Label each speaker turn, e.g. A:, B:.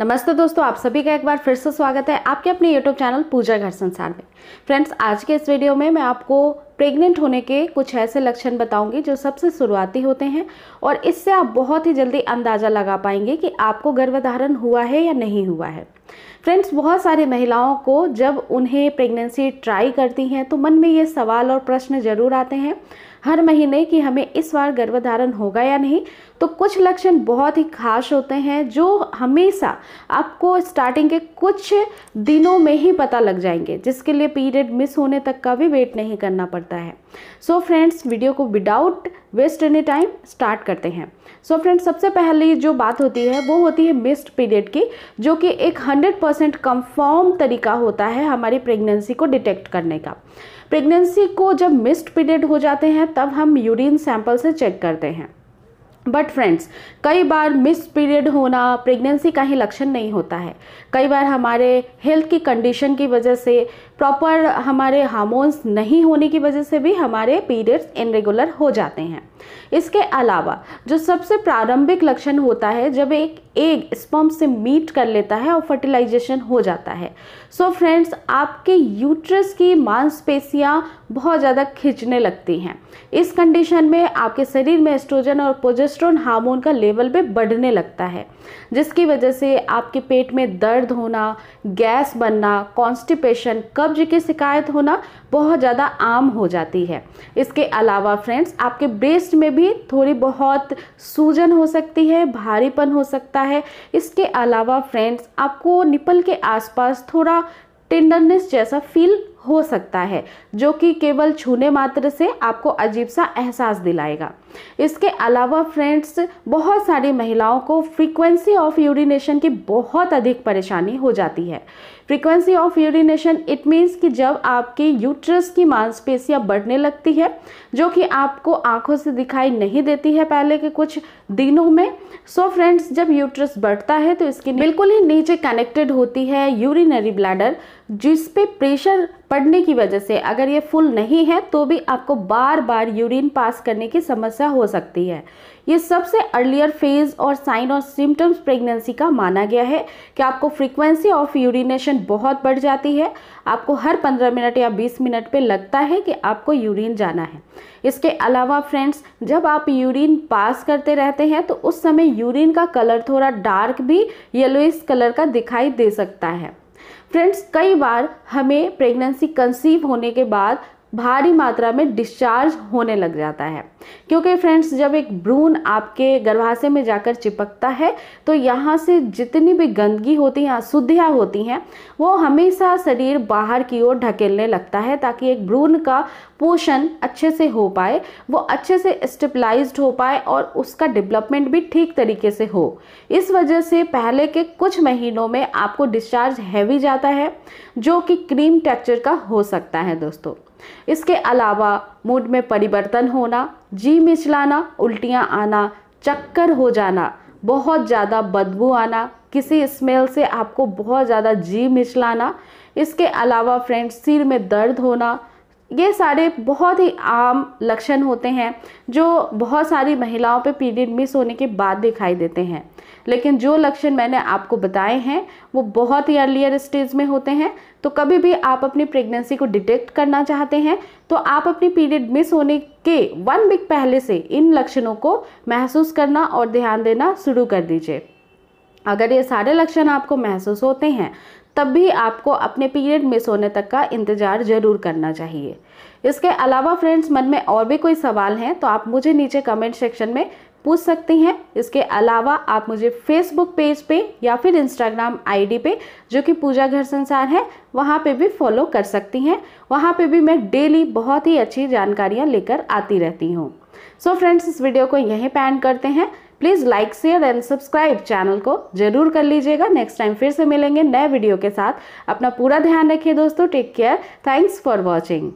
A: नमस्ते दोस्तों आप सभी का एक बार फिर से स्वागत है आपके अपने यूट्यूब चैनल पूजा घर संसार में फ्रेंड्स आज के इस वीडियो में मैं आपको प्रेग्नेंट होने के कुछ ऐसे लक्षण बताऊंगी जो सबसे शुरुआती होते हैं और इससे आप बहुत ही जल्दी अंदाज़ा लगा पाएंगे कि आपको गर्भधारण हुआ है या नहीं हुआ है फ्रेंड्स बहुत सारी महिलाओं को जब उन्हें प्रेगनेंसी ट्राई करती हैं तो मन में ये सवाल और प्रश्न ज़रूर आते हैं हर महीने कि हमें इस बार गर्भधारण होगा या नहीं तो कुछ लक्षण बहुत ही खास होते हैं जो हमेशा आपको स्टार्टिंग के कुछ दिनों में ही पता लग जाएंगे जिसके लिए पीरियड मिस होने तक का भी वेट नहीं करना पड़ता है सो so फ्रेंड्स वीडियो को without waste any time start करते हैं सो so फ्रेंड्स सबसे पहले जो बात होती है वो होती है मिस्ड पीरियड की जो कि एक 100 परसेंट कन्फर्म तरीका होता है हमारी प्रेगनेंसी को डिटेक्ट करने का प्रेगनेंसी को जब मिस्ड पीरियड हो जाते हैं तब हम यूरिन सैंपल से चेक करते हैं बट फ्रेंड्स कई बार मिस पीरियड होना प्रेगनेंसी का ही लक्षण नहीं होता है कई बार हमारे हेल्थ की कंडीशन की वजह से प्रॉपर हमारे हार्मोन्स नहीं होने की वजह से भी हमारे पीरियड्स इनरेगुलर हो जाते हैं इसके अलावा जो सबसे प्रारंभिक लक्षण होता है जब एक एग स्पम्प से मीट कर लेता है और फर्टिलाइजेशन हो जाता है सो so फ्रेंड्स आपके यूट्रस की मांसपेशियां बहुत ज़्यादा खींचने लगती हैं इस कंडीशन में आपके शरीर में एस्ट्रोजन और पोजेस्ट्रोन हार्मोन का लेवल भी बढ़ने लगता है जिसकी वजह से आपके पेट में दर्द होना गैस बनना कॉन्स्टिपेशन कब्ज की शिकायत होना बहुत ज़्यादा आम हो जाती है इसके अलावा फ्रेंड्स आपके ब्रेस्ट में भी थोड़ी बहुत सूजन हो सकती है भारीपन हो सकता है इसके अलावा फ्रेंड्स आपको निपल के आसपास थोड़ा टेंडरनेस जैसा फील हो सकता है जो कि केवल छूने मात्र से आपको अजीब सा एहसास दिलाएगा इसके अलावा फ्रेंड्स बहुत सारी महिलाओं को फ्रीक्वेंसी ऑफ यूरिनेशन की बहुत अधिक परेशानी हो जाती है frequency of urination it means कि जब आपकी यूट्रस की मांसपेशियां बढ़ने लगती है जो कि आपको आंखों से दिखाई नहीं देती है पहले के कुछ दिनों में सो so फ्रेंड्स जब यूट्रस बढ़ता है तो इसकी बिल्कुल ही नीचे कनेक्टेड होती है यूरिनरी ब्लैडर जिस पे प्रेशर पड़ने की वजह से अगर ये फुल नहीं है तो भी आपको बार बार यूरिन पास करने की समस्या हो सकती है ये सबसे अर्लियर फेज और साइन और सिम्टम्स प्रेगनेंसी का माना गया है कि आपको फ्रीक्वेंसी ऑफ यूरिनेशन बहुत बढ़ जाती है आपको हर 15 मिनट या 20 मिनट पे लगता है कि आपको यूरिन जाना है इसके अलावा फ्रेंड्स जब आप यूरिन पास करते रहते हैं तो उस समय यूरिन का कलर थोड़ा डार्क भी येलोइस कलर का दिखाई दे सकता है फ्रेंड्स कई बार हमें प्रेगनेंसी कंसीव होने के बाद भारी मात्रा में डिस्चार्ज होने लग जाता है क्योंकि फ्रेंड्स जब एक ब्रून आपके गर्भाशय में जाकर चिपकता है तो यहाँ से जितनी भी गंदगी होती हैं अशुद्धियाँ होती हैं वो हमेशा शरीर बाहर की ओर ढकेलने लगता है ताकि एक ब्रून का पोषण अच्छे से हो पाए वो अच्छे से स्टेबलाइज हो पाए और उसका डेवलपमेंट भी ठीक तरीके से हो इस वजह से पहले के कुछ महीनों में आपको डिस्चार्ज हैवी जाता है जो कि क्रीम टेक्चर का हो सकता है दोस्तों इसके अलावा मूड में परिवर्तन होना जी मिचलाना उल्टियाँ आना चक्कर हो जाना बहुत ज़्यादा बदबू आना किसी स्मेल से आपको बहुत ज़्यादा जी मिचलाना इसके अलावा फ्रेंड्स सिर में दर्द होना ये सारे बहुत ही आम लक्षण होते हैं जो बहुत सारी महिलाओं पे पीरियड मिस होने के बाद दिखाई देते हैं लेकिन जो लक्षण मैंने आपको बताए हैं वो बहुत ही अर्लियर स्टेज में होते हैं तो कभी भी आप अपनी प्रेगनेंसी को डिटेक्ट करना चाहते हैं तो आप अपनी पीरियड मिस होने के वन वीक पहले से इन लक्षणों को महसूस करना और ध्यान देना शुरू कर दीजिए अगर ये सारे लक्षण आपको महसूस होते हैं तब भी आपको अपने पीरियड मिस होने तक का इंतज़ार ज़रूर करना चाहिए इसके अलावा फ्रेंड्स मन में और भी कोई सवाल हैं तो आप मुझे नीचे कमेंट सेक्शन में पूछ सकती हैं इसके अलावा आप मुझे फेसबुक पेज पे या फिर इंस्टाग्राम आईडी पे जो कि पूजा घर संसार है वहाँ पे भी फॉलो कर सकती हैं वहाँ पे भी मैं डेली बहुत ही अच्छी जानकारियाँ लेकर आती रहती हूँ सो फ्रेंड्स इस वीडियो को यहीं पैन करते हैं please like share and subscribe channel को जरूर कर लीजिएगा नेक्स्ट टाइम फिर से मिलेंगे नए वीडियो के साथ अपना पूरा ध्यान रखिए दोस्तों take care thanks for watching